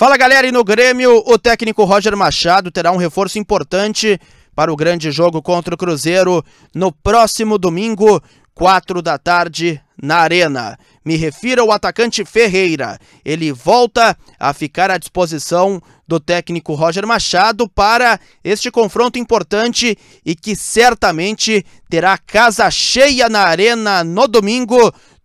Fala galera, e no Grêmio, o técnico Roger Machado terá um reforço importante para o grande jogo contra o Cruzeiro no próximo domingo, 4 da tarde, na Arena. Me refiro ao atacante Ferreira. Ele volta a ficar à disposição do técnico Roger Machado para este confronto importante e que certamente terá casa cheia na Arena no domingo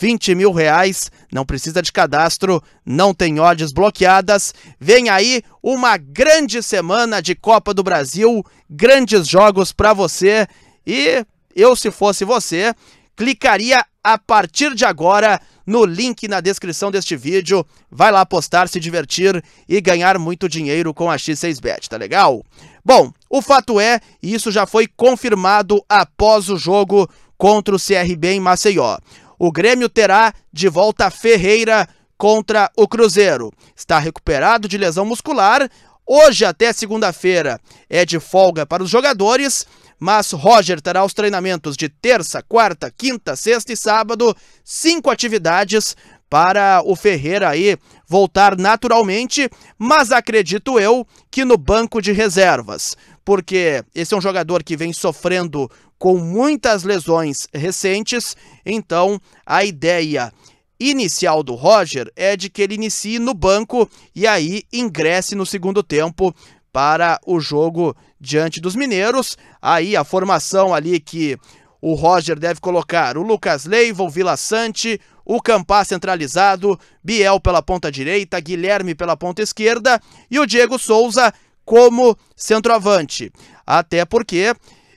20 mil reais, não precisa de cadastro, não tem odds bloqueadas. Vem aí uma grande semana de Copa do Brasil, grandes jogos para você. E eu, se fosse você, clicaria a partir de agora no link na descrição deste vídeo. Vai lá apostar, se divertir e ganhar muito dinheiro com a X6Bet, tá legal? Bom, o fato é, e isso já foi confirmado após o jogo contra o CRB em Maceió o Grêmio terá de volta Ferreira contra o Cruzeiro. Está recuperado de lesão muscular. Hoje até segunda-feira é de folga para os jogadores, mas Roger terá os treinamentos de terça, quarta, quinta, sexta e sábado, cinco atividades para o Ferreira aí voltar naturalmente, mas acredito eu que no banco de reservas, porque esse é um jogador que vem sofrendo com muitas lesões recentes, então a ideia inicial do Roger é de que ele inicie no banco e aí ingresse no segundo tempo para o jogo diante dos mineiros. Aí a formação ali que o Roger deve colocar o Lucas Leiva, Vila Sante, o Campá centralizado, Biel pela ponta direita, Guilherme pela ponta esquerda e o Diego Souza como centroavante. Até porque,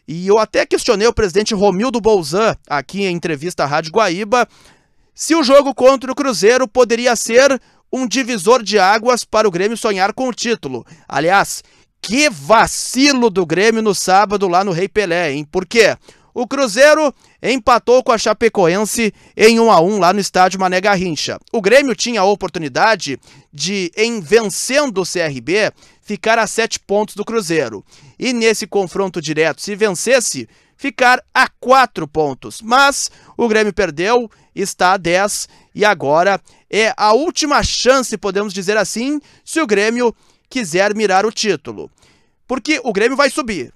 e eu até questionei o presidente Romildo Bolzan aqui em entrevista à Rádio Guaíba, se o jogo contra o Cruzeiro poderia ser um divisor de águas para o Grêmio sonhar com o título. Aliás, que vacilo do Grêmio no sábado lá no Rei Pelé, hein? Por quê? O Cruzeiro empatou com a Chapecoense em 1 a 1 lá no estádio Mané Garrincha. O Grêmio tinha a oportunidade de, em vencendo o CRB, ficar a sete pontos do Cruzeiro. E nesse confronto direto, se vencesse, ficar a quatro pontos. Mas o Grêmio perdeu, está a 10 e agora é a última chance, podemos dizer assim, se o Grêmio quiser mirar o título. Porque o Grêmio vai subir,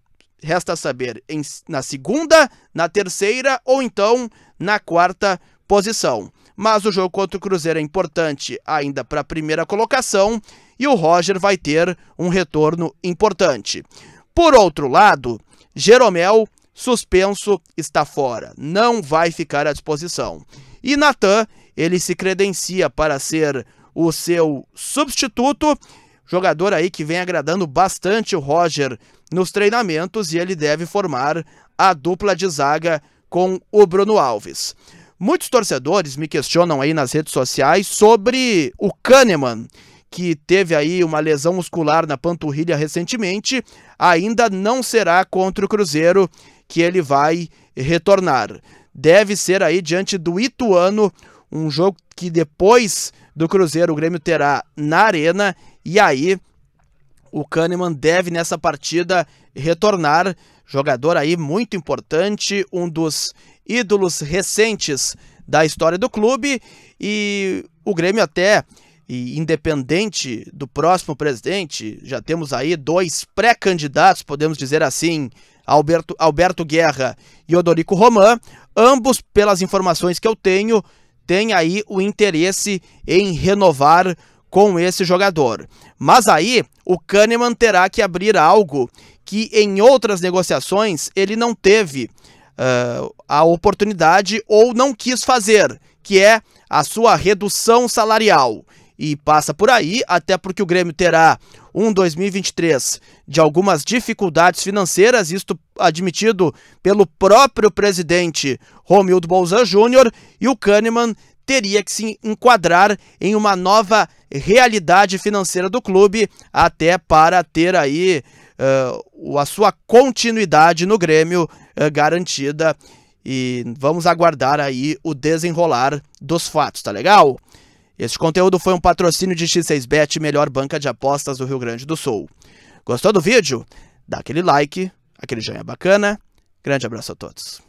resta saber em, na segunda, na terceira ou então na quarta posição. Mas o jogo contra o Cruzeiro é importante ainda para a primeira colocação e o Roger vai ter um retorno importante. Por outro lado, Jeromel, suspenso, está fora, não vai ficar à disposição. E Natan, ele se credencia para ser o seu substituto Jogador aí que vem agradando bastante o Roger nos treinamentos e ele deve formar a dupla de zaga com o Bruno Alves. Muitos torcedores me questionam aí nas redes sociais sobre o Kahneman, que teve aí uma lesão muscular na panturrilha recentemente, ainda não será contra o Cruzeiro que ele vai retornar. Deve ser aí diante do Ituano, um jogo que depois do Cruzeiro o Grêmio terá na Arena e aí, o Kahneman deve nessa partida retornar. Jogador aí muito importante, um dos ídolos recentes da história do clube. E o Grêmio até e independente do próximo presidente, já temos aí dois pré-candidatos, podemos dizer assim, Alberto, Alberto Guerra e Odorico Roman, ambos, pelas informações que eu tenho, têm aí o interesse em renovar com esse jogador. Mas aí o Kahneman terá que abrir algo que em outras negociações ele não teve uh, a oportunidade ou não quis fazer, que é a sua redução salarial. E passa por aí, até porque o Grêmio terá um 2023 de algumas dificuldades financeiras, isto admitido pelo próprio presidente Romildo Bolzan Júnior, e o Kahneman teria que se enquadrar em uma nova realidade financeira do clube, até para ter aí uh, a sua continuidade no Grêmio uh, garantida. E vamos aguardar aí o desenrolar dos fatos, tá legal? Este conteúdo foi um patrocínio de X6Bet, melhor banca de apostas do Rio Grande do Sul. Gostou do vídeo? Dá aquele like, aquele joinha bacana. Grande abraço a todos.